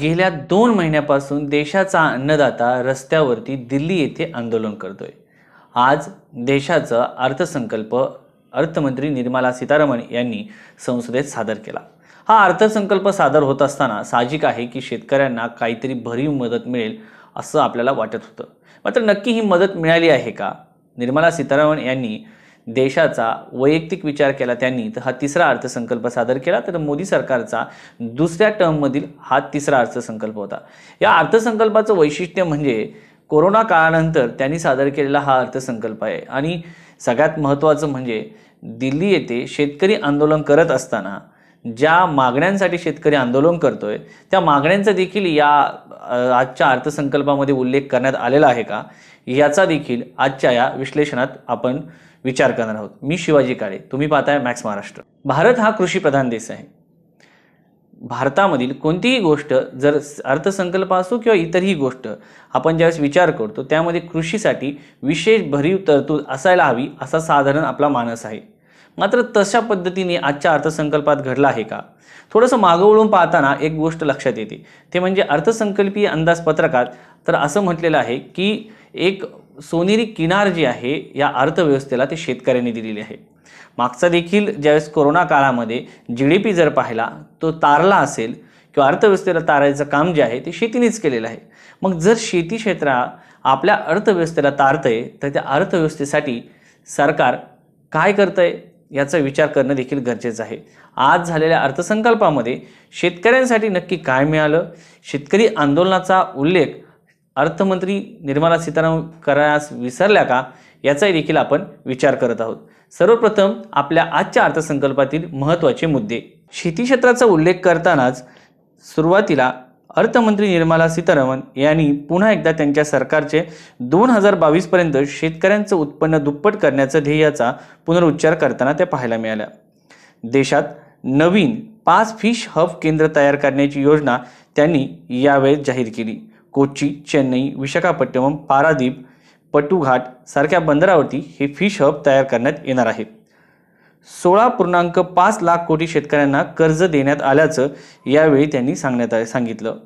गेल्या दोन महिन्यापासून देशाचा अन्नदाता रस्त्यावरती दिल्ली येथे आंदोलन करतोय आज देशाचं अर्थसंकल्प अर्थमंत्री निर्मला सीतारामन यांनी संसदेत सादर केला हा अर्थसंकल्प सादर होत असताना साहजिक आहे की शेतकऱ्यांना काहीतरी भरीव मदत मिळेल असं आपल्याला वाटत होतं मात्र नक्की ही मदत मिळाली आहे का निर्मला सीतारामन यांनी देशाचा वैयक्तिक विचार केला त्यांनी तर हा तिसरा अर्थसंकल्प सादर केला तर मोदी सरकारचा दुसऱ्या टर्ममधील हा तिसरा अर्थसंकल्प होता या अर्थसंकल्पाचं वैशिष्ट्य म्हणजे कोरोना काळानंतर त्यांनी सादर केलेला हा अर्थसंकल्प आहे आणि सगळ्यात महत्त्वाचं म्हणजे दिल्ली येथे शेतकरी आंदोलन करत असताना ज्या मागण्यांसाठी शेतकरी आंदोलन करतोय त्या मागण्यांचा देखील या आजच्या अर्थसंकल्पामध्ये उल्लेख करण्यात आलेला आहे का याचा देखील आजच्या या विश्लेषणात आपण विचार करणार आहोत मी शिवाजी काळे तुम्ही पाहताय मॅक्स महाराष्ट्र भारत हा कृषीप्रधान देश आहे भारतामधील कोणतीही गोष्ट जर अर्थसंकल्प असो किंवा इतरही गोष्ट आपण ज्यावेळेस विचार करतो त्यामध्ये कृषीसाठी विशेष भरीव तरतूद असायला हवी असा साधारण आपला मानस आहे मात्र तशा पद्धतीने आजच्या अर्थसंकल्पात घडला आहे का थोडंसं मागं वळून पाहताना एक गोष्ट लक्षात येते ते म्हणजे अर्थसंकल्पीय अंदाजपत्रकात तर असं म्हटलेलं आहे की एक सोनेरी किनार जी आहे या अर्थव्यवस्थेला ते शेतकऱ्यांनी दिलेली आहे मागचा देखील ज्यावेळेस कोरोना काळामध्ये जी डी पी जर पाहिला तो तारला असेल किंवा अर्थव्यवस्थेला तारायचं काम जे आहे ते शेतीनेच केलेलं आहे मग जर शेती क्षेत्र आपल्या अर्थव्यवस्थेला तारतं आहे तर त्या अर्थव्यवस्थेसाठी सरकार काय करतं आहे याचा विचार करणं देखील गरजेचं आहे आज झालेल्या अर्थसंकल्पामध्ये शेतकऱ्यांसाठी नक्की काय मिळालं शेतकरी आंदोलनाचा उल्लेख अर्थमंत्री निर्मला सीतारामन करास विसरल्या का याचाही देखील आपण विचार करत आहोत सर्वप्रथम आपल्या आजच्या अर्थसंकल्पातील महत्त्वाचे मुद्दे शेती क्षेत्राचा उल्लेख करतानाच सुरुवातीला अर्थमंत्री निर्मला सीतारामन यांनी पुन्हा एकदा त्यांच्या सरकारचे दोन हजार बावीसपर्यंत शेतकऱ्यांचं उत्पन्न दुप्पट करण्याचं ध्येयाचा पुनरुच्चार करताना त्या पाहायला मिळाल्या देशात नवीन पाच फिश हब केंद्र तयार करण्याची योजना त्यांनी यावेळेस जाहीर केली कोची चेन्नई विशाखापट्टणम पारादीप पटुघाट सारख्या बंदरावरती हे फिश हब तयार करण्यात येणार आहे सोळा पूर्णांक पाच लाख कोटी शेतकऱ्यांना कर्ज देण्यात आल्याचं यावेळी त्यांनी सांगण्यात सांगितलं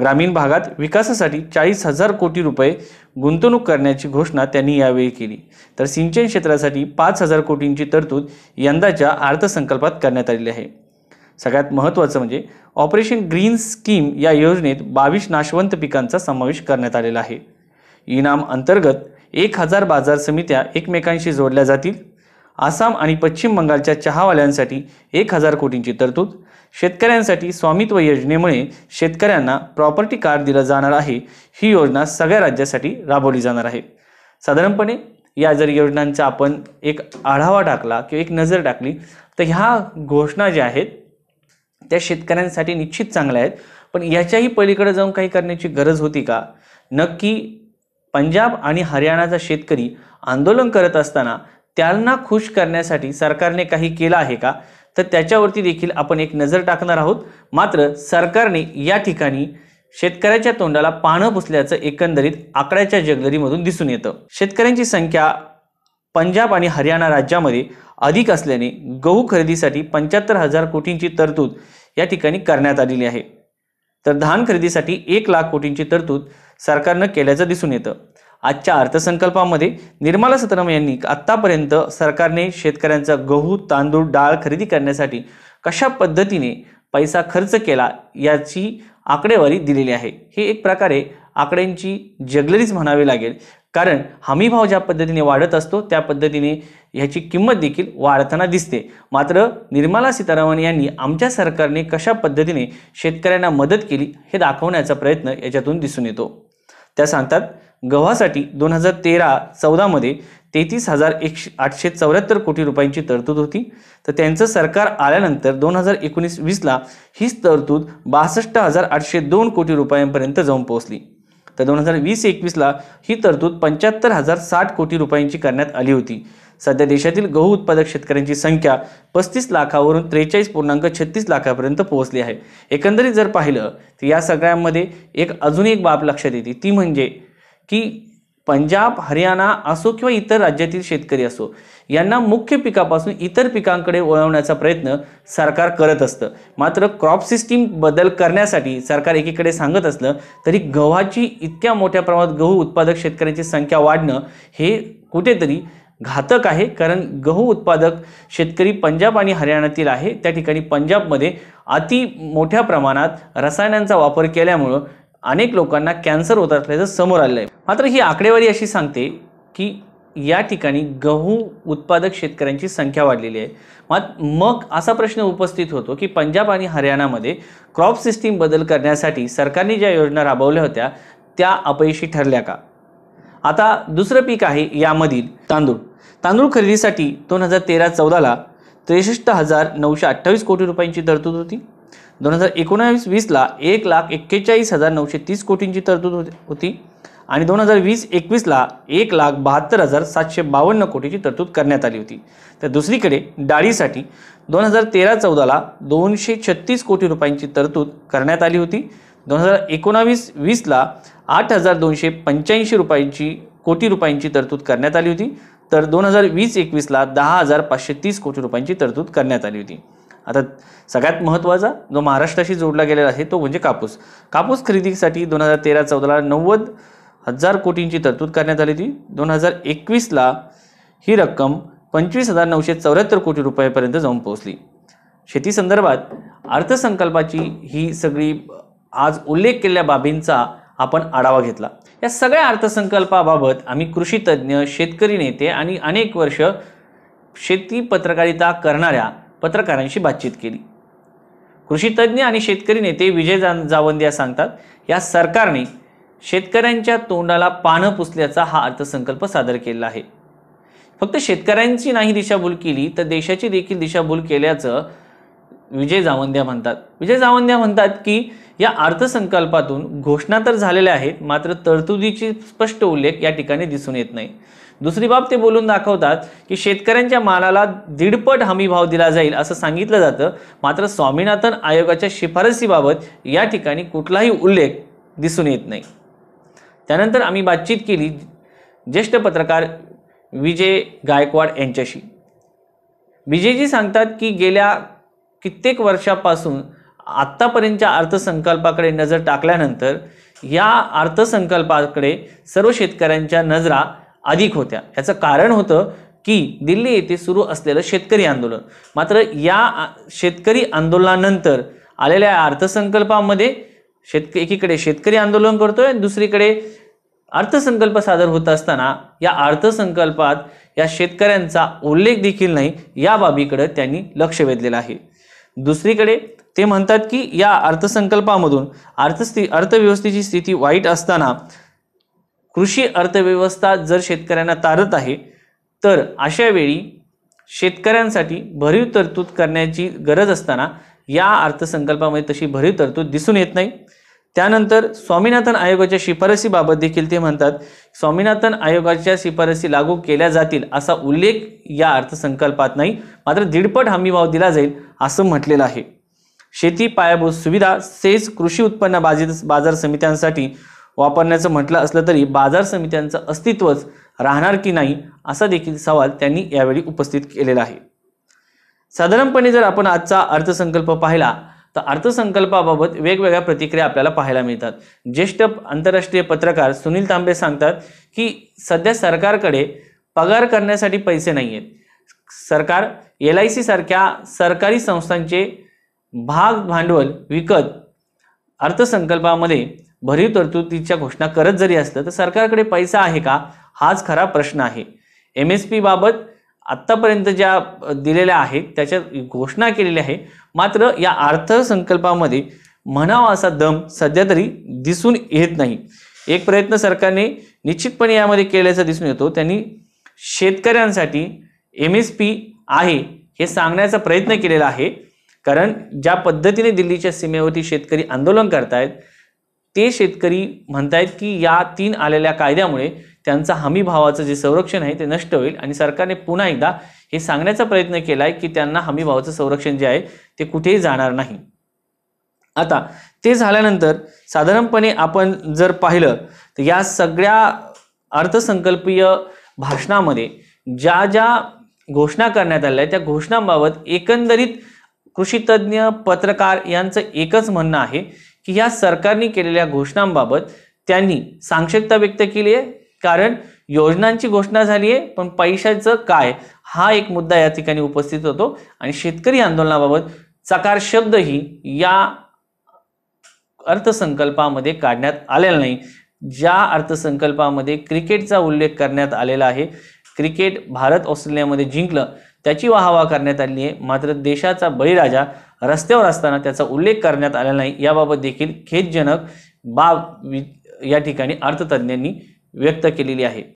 ग्रामीण भागात विकासासाठी चाळीस हजार कोटी रुपये गुंतवणूक करण्याची घोषणा त्यांनी यावेळी केली तर सिंचन क्षेत्रासाठी पाच हजार कोटींची तरतूद यंदाच्या अर्थसंकल्पात करण्यात आलेली आहे सगळ्यात महत्त्वाचं म्हणजे ऑपरेशन ग्रीन स्कीम या योजनेत बावीस नाशवंत पिकांचा समावेश करण्यात आलेला आहे इनाम अंतर्गत एक हजार बाजार समित्या एकमेकांशी जोडल्या जातील आसाम आणि पश्चिम बंगालच्या चहावाल्यांसाठी एक हजार कोटींची तरतूद शेतकऱ्यांसाठी स्वामित्व योजनेमुळे शेतकऱ्यांना प्रॉपर्टी कार्ड दिलं जाणार आहे ही योजना सगळ्या राज्यासाठी राबवली जाणार आहे साधारणपणे या जर योजनांचा आपण एक आढावा टाकला किंवा एक नजर टाकली तर ह्या घोषणा ज्या आहेत त्या शेतकऱ्यांसाठी निश्चित चांगल्या आहेत पण याच्याही पलीकडे जाऊन काही करण्याची गरज होती का नक्की पंजाब आणि हरियाणाचा शेतकरी आंदोलन करत असताना त्यांना खुश करण्यासाठी सरकारने काही केलं आहे का तर त्याच्यावरती देखील आपण एक नजर टाकणार आहोत मात्र सरकारने या ठिकाणी शेतकऱ्याच्या तोंडाला पानं पुसल्याचं एकंदरीत आकड्याच्या जगलरीमधून दिसून येतं शेतकऱ्यांची संख्या पंजाब आणि हरियाणा राज्यामध्ये अधिक असल्याने गहू खरेदीसाठी पंच्याहत्तर हजार कोटींची तरतूद या ठिकाणी करण्यात आलेली आहे तर धान खरेदीसाठी एक लाख कोटींची तरतूद सरकारनं केल्याचं दिसून येतं आजच्या अर्थसंकल्पामध्ये निर्मला सीतारामन यांनी आत्तापर्यंत सरकारने शेतकऱ्यांचा गहू तांदूळ डाळ खरेदी करण्यासाठी कशा पद्धतीने पैसा खर्च केला याची आकडेवारी दिलेली आहे हे एक प्रकारे आकड्यांची जगलरीच म्हणावी लागेल कारण हमीभाव ज्या पद्धतीने वाढत असतो त्या पद्धतीने ह्याची किंमत देखील वाढताना दिसते मात्र निर्मला सीतारामन यांनी आमच्या सरकारने कशा पद्धतीने शेतकऱ्यांना मदत केली हे दाखवण्याचा प्रयत्न याच्यातून दिसून येतो त्या सांगतात गव्हासाठी दोन हजार तेरा चौदामध्ये तेहतीस हजार एकशे आठशे चौऱ्याहत्तर कोटी रुपयांची तरतूद होती तर त्यांचं सरकार आल्यानंतर दोन हजार एकोणीस वीसला हीच तरतूद बासष्ट हजार आठशे दोन कोटी रुपयांपर्यंत जाऊन पोहोचली तर दोन हजार वीस एकवीसला ही तरतूद पंच्याहत्तर हजार साठ कोटी रुपयांची करण्यात आली होती सध्या देशातील गहू उत्पादक शेतकऱ्यांची संख्या पस्तीस लाखावरून त्रेचाळीस पूर्णांक छत्तीस लाखापर्यंत पोहोचली आहे एकंदरीत जर पाहिलं तर या सगळ्यांमध्ये एक अजून एक बाब लक्षात येते ती म्हणजे की पंजाब हरियाणा असो किंवा इतर राज्यातील शेतकरी असो यांना मुख्य पिकापासून इतर पिकांकडे वळवण्याचा प्रयत्न सरकार करत असतं मात्र क्रॉप सिस्टीम बदल करण्यासाठी सरकार एकीकडे सांगत असलं तरी गव्हाची इतक्या मोठ्या प्रमाणात गहू उत्पादक शेतकऱ्यांची संख्या वाढणं हे कुठेतरी घातक आहे कारण गहू उत्पादक शेतकरी पंजाब आणि हरियाणातील आहे त्या ठिकाणी पंजाबमध्ये अति मोठ्या प्रमाणात रसायनांचा वापर केल्यामुळं अनेक लोकांना कॅन्सर होत असल्याचं समोर आलं आहे मात्र ही आकडेवारी अशी सांगते की या ठिकाणी गहू उत्पादक शेतकऱ्यांची संख्या वाढलेली आहे मात मग असा प्रश्न उपस्थित होतो की पंजाब आणि हरियाणामध्ये क्रॉप सिस्टीम बदल करण्यासाठी सरकारने ज्या योजना राबवल्या होत्या त्या अपयशी ठरल्या का आता दुसरं पीक आहे यामधील तांदूळ तांदूळ खरेदीसाठी दोन हजार तेरा चौदाला त्रेसष्ट हजार नऊशे अठ्ठावीस कोटी रुपयांची तरतूद होती दोन हजार एकोणावीस वीसला एक लाख एक्केचाळीस हजार नऊशे तीस कोटींची तरतूद होती आणि दोन हजार वीस एकवीसला एक लाख बहात्तर हजार सातशे बावन्न कोटीची तरतूद करण्यात आली होती तर दुसरीकडे डाळीसाठी दोन हजार तेरा चौदाला दोनशे छत्तीस कोटी रुपयांची तरतूद करण्यात आली होती दोन हजार एकोणावीस ला आठ हजार दोनशे पंच्याऐंशी रुपयांची कोटी रुपयांची तरतूद करण्यात आली होती तर दोन हजार वीस एकवीसला दहा हजार पाचशे तीस कोटी रुपयांची तरतूद करण्यात आली होती आता सगळ्यात महत्त्वाचा जो महाराष्ट्राशी जोडला गेलेला आहे तो म्हणजे कापूस कापूस खरेदीसाठी दोन हजार तेरा चौदाला नव्वद हजार कोटींची तरतूद करण्यात आली होती दोन हजार एकवीसला ही रक्कम पंचवीस हजार नऊशे चौऱ्याहत्तर कोटी रुपयापर्यंत जाऊन पोहोचली शेतीसंदर्भात अर्थसंकल्पाची ही सगळी आज उल्लेख केलेल्या बाबींचा आपण आढावा घेतला या सगळ्या अर्थसंकल्पाबाबत आम्ही कृषी तज्ज्ञ शेतकरी नेते आणि अनेक वर्ष शेती पत्रकारिता करणाऱ्या पत्रकारांशी बातचीत केली कृषी आणि शेतकरी नेते विजय जा जावंदिया सांगतात या सरकारने शेतकऱ्यांच्या तोंडाला पानं पुसल्याचा हा अर्थसंकल्प सादर केला आहे फक्त शेतकऱ्यांची नाही दिशाभूल केली तर देशाची देखील दिशाभूल केल्याचं विजय जावंद्या म्हणतात विजय जावंद्या म्हणतात की या अर्थसंकल्पातून घोषणा तर झालेल्या आहेत मात्र तरतुदीची स्पष्ट उल्लेख या ठिकाणी दिसून येत नाही दुसरी बाब ते बोलून दाखवतात की शेतकऱ्यांच्या मालाला दीडपट भाव दिला जाईल असं सांगितलं जातं मात्र स्वामीनाथन आयोगाच्या शिफारसीबाबत या ठिकाणी कुठलाही उल्लेख दिसून येत नाही त्यानंतर आम्ही बातचीत केली ज्येष्ठ पत्रकार विजय गायकवाड यांच्याशी विजयजी सांगतात की गेल्या कित्येक वर्षापासून आत्तापर्यंतच्या अर्थसंकल्पाकडे नजर टाकल्यानंतर या अर्थसंकल्पाकडे सर्व शेतकऱ्यांच्या नजरा अधिक होत्या याचं कारण होतं की दिल्ली येथे सुरू असलेलं शेतकरी आंदोलन मात्र या शेतकरी आंदोलनानंतर आलेल्या अर्थसंकल्पामध्ये शेतक एकीकडे शेतकरी आंदोलन करतोय दुसरीकडे अर्थसंकल्प सादर होत असताना या अर्थसंकल्पात या शेतकऱ्यांचा उल्लेख देखील नाही या बाबीकडे त्यांनी लक्ष वेधलेलं आहे दुसरीकडे ते म्हणतात की या अर्थसंकल्पामधून अर्थस्थि अर्थव्यवस्थेची स्थिती वाईट असताना कृषी अर्थव्यवस्था जर शेतकऱ्यांना तारत आहे तर अशा वेळी शेतकऱ्यांसाठी भरीव तरतूद करण्याची गरज असताना या अर्थसंकल्पामध्ये तशी भरीव तरतूद दिसून येत नाही त्यानंतर स्वामीनाथन आयोगाच्या शिफारसीबाबत देखील ते म्हणतात स्वामीनाथन आयोगाच्या शिफारसी लागू केल्या जातील असा उल्लेख या अर्थसंकल्पात नाही मात्र दीडपट हमीभाव दिला जाईल असं म्हटलेलं आहे शेती पायाभूत सुविधा सेज कृषी उत्पन्न बाजार समित्यांसाठी वापरण्याचं म्हटलं असलं तरी बाजार समित्यांचं अस्तित्वच राहणार की नाही असा देखील सवाल त्यांनी यावेळी उपस्थित केलेला आहे साधारणपणे जर आपण आजचा अर्थसंकल्प पाहिला तर अर्थसंकल्पाबाबत वेगवेगळ्या प्रतिक्रिया आपल्याला पाहायला मिळतात ज्येष्ठ आंतरराष्ट्रीय पत्रकार सुनील तांबे सांगतात की सध्या सरकारकडे पगार करण्यासाठी पैसे नाही आहेत सरकार एल आय सी सारख्या सरकारी संस्थांचे भाग भांडवल विकत अर्थसंकल्पामध्ये भरीव तरतुदीच्या घोषणा करत जरी असलं तर सरकारकडे पैसा आहे का हाच खरा प्रश्न आहे एम एस पी बाबत आत्तापर्यंत ज्या दिलेल्या आहेत त्याच्या घोषणा केलेल्या आहे मात्र या अर्थसंकल्पामध्ये म्हणावा असा दम सध्या तरी दिसून येत नाही एक प्रयत्न सरकारने निश्चितपणे यामध्ये केल्याचं दिसून येतो त्यांनी शेतकऱ्यांसाठी एम एस पी आहे हे सांगण्याचा प्रयत्न केलेला आहे कारण ज्या पद्धतीने दिल्लीच्या सीमेवरती शेतकरी आंदोलन करतायत ते शेतकरी म्हणतायत की या तीन आलेल्या कायद्यामुळे त्यांचा हमी भावाचं जे संरक्षण आहे ते नष्ट होईल आणि सरकारने पुन्हा एकदा हे सांगण्याचा प्रयत्न केला आहे की त्यांना हमी भावाचं संरक्षण जे आहे ते कुठेही जाणार नाही आता ते झाल्यानंतर साधारणपणे आपण जर पाहिलं तर या सगळ्या अर्थसंकल्पीय भाषणामध्ये ज्या ज्या घोषणा करण्यात आल्या त्या घोषणांबाबत एकंदरीत कृषीतज्ञ पत्रकार यांचं एकच म्हणणं आहे की ह्या सरकारने केलेल्या घोषणांबाबत त्यांनी सांक्षकता व्यक्त केली आहे कारण योजनांची घोषणा झाली आहे पण पैशाचं काय हा एक मुद्दा या ठिकाणी उपस्थित होतो आणि शेतकरी आंदोलनाबाबत चकार शब्दही या अर्थसंकल्पामध्ये काढण्यात आलेला नाही ज्या अर्थसंकल्पामध्ये क्रिकेटचा उल्लेख करण्यात आलेला आहे क्रिकेट भारत ऑस्ट्रेलियामध्ये जिंकलं त्याची वाहवा करण्यात आली आहे मात्र देशाचा बळीराजा रस्त्यावर असताना त्याचा उल्लेख करण्यात आला नाही याबाबत देखील खेदजनक बाब या ठिकाणी अर्थतज्ज्ञांनी व्यक्त केलेली आहे